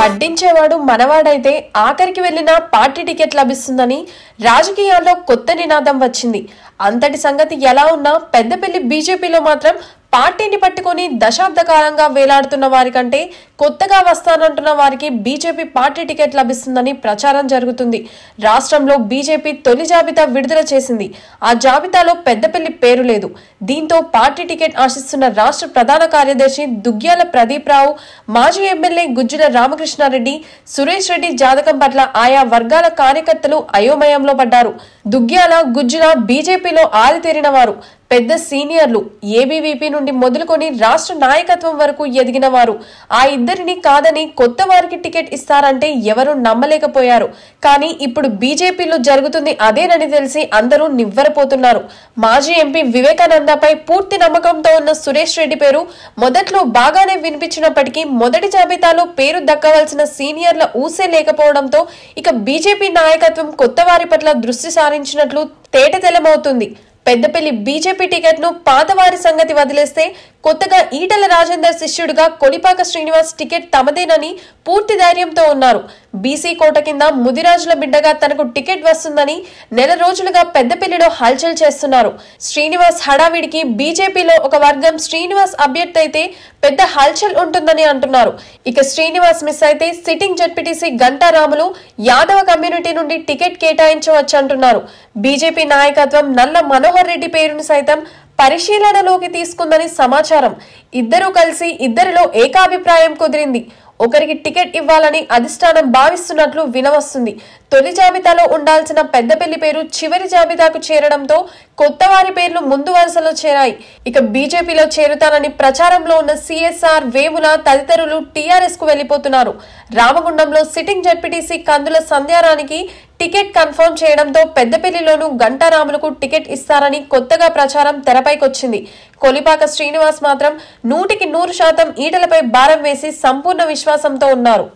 పట్టించేవాడు మనవాడైతే ఆఖరికి వెళ్లిన party ticket లభిస్తుందని రాజకీయాల్లో కొత్త నినాదం వచ్చింది అంతటి సంగతి ఎలా ఉన్నా పెద్దపల్లి బీజేపీలో మాత్రం పార్టీని పట్టుకొని దశాబ్ద కాలంగా వేలాడుతున్న వారికంటే కొత్తగా వస్తానంటున్న వారికి బీజేపీ పార్టీ టికెట్ లభిస్తుందని ప్రచారం జరుగుతుంది రాష్ట్రంలో బీజేపీ తొలి జాబితా విడుదల చేసింది ఆ జాబితాలో పెద్దపల్లి పేరు లేదు దీంతో పార్టీ టికెట్ ఆశిస్తున్న రాష్ట్ర ప్రధాన కార్యదర్శి దుగ్గ్యాల ప్రదీప్ రావు మాజీ ఎమ్మెల్యే గుజ్జుల రామకృష్ణారెడ్డి సురేష్ రెడ్డి జాతకం పట్ల ఆయా వర్గాల కార్యకర్తలు అయోమయంలో పడ్డారు దుగ్గ్యాల గుజ్జుల బీజేపీలో ఆరితేరిన వారు పెద్ద సీనియర్లు ఏబీవీపీ నుండి మొదలుకొని రాష్ట్ర నాయకత్వం వరకు ఎదిగిన వారు ఆ ఇద్దరు ఇద్దరిని కాదని కొత్త వారికి టికెట్ ఇస్తారంటే ఎవరూ నమ్మలేకపోయారు కానీ ఇప్పుడు బీజేపీలో జరుగుతుంది అదేనని తెలిసి అందరూ నివ్వరపోతున్నారు మాజీ ఎంపీ వివేకానందపై పూర్తి నమ్మకంతో ఉన్న సురేష్ రెడ్డి పేరు మొదట్లో బాగానే వినిపించినప్పటికీ మొదటి జాబితాలో పేరు దక్కవలసిన సీనియర్ల ఊసే లేకపోవడంతో ఇక బీజేపీ నాయకత్వం కొత్త వారి పట్ల దృష్టి సారించినట్లు తేటతెలమవుతుంది పెద్దపల్లి బీజేపీ టికెట్ ను పాతవారి సంగతి వదిలేస్తే కొత్తగా ఈటల రాజేందర్ శిష్యుడిగా కొలిపాక శ్రీనివాస్ టికెట్ తమదేనని పూర్తి ధైర్యంతో ఉన్నారు బీసీ కోట కింద ముదిరాజుల బిడ్డగా తనకు టికెట్ వస్తుందని నెల రోజులుగా పెద్దపల్లిలో హల్చల్ చేస్తున్నారు శ్రీనివాస్ హడావిడికి బీజేపీలో ఒక వర్గం శ్రీనివాస్ అభ్యర్థి అయితే పెద్ద హల్చల్ ఉంటుందని అంటున్నారు ఇక శ్రీనివాస్ మిస్ అయితే sitting ZPTC Gantaramulu Yadava community నుండి టికెట్ కేటాయించవచ్చు అంటున్నారు బీజేపీ నాయకత్వం నల్ల మనో మనోహర్ రెడ్డి పేరును సైతం పరిశీలనలోకి తీసుకుందని సమాచారం ఇద్దరూ కలిసి ఇద్దరిలో ఏకాభిప్రాయం కుదిరింది ఒకరికి టికెట్ ఇవ్వాలని అధిష్టానం భావిస్తున్నట్లు వినవస్తుంది తొలి జాబితాలో ఉండాల్సిన పెద్దపల్లి పేరు చివరి జాబితాకు చేరడంతో కొత్త వారి పేర్లు ముందు వరుసలో చేరాయి ఇక బీజేపీలో చేరుతానని ప్రచారంలో ఉన్న సిఎస్ఆర్ వేముల తదితరులు టీఆర్ఎస్ కు వెళ్లిపోతున్నారు రామగుండంలో సిట్టింగ్ జడ్పీటీసీ కందుల సంధ్యారానికి టికెట్ కన్ఫర్మ్ చేయడంతో పెద్దపల్లిలోనూ గంటారాములకు టికెట్ ఇస్తారని కొత్తగా ప్రచారం తెరపైకొచ్చింది కొలిపాక శ్రీనివాస్ మాత్రం నూటికి నూరు శాతం ఈటలపై భారం వేసి సంపూర్ణ విశ్వాసంతో ఉన్నారు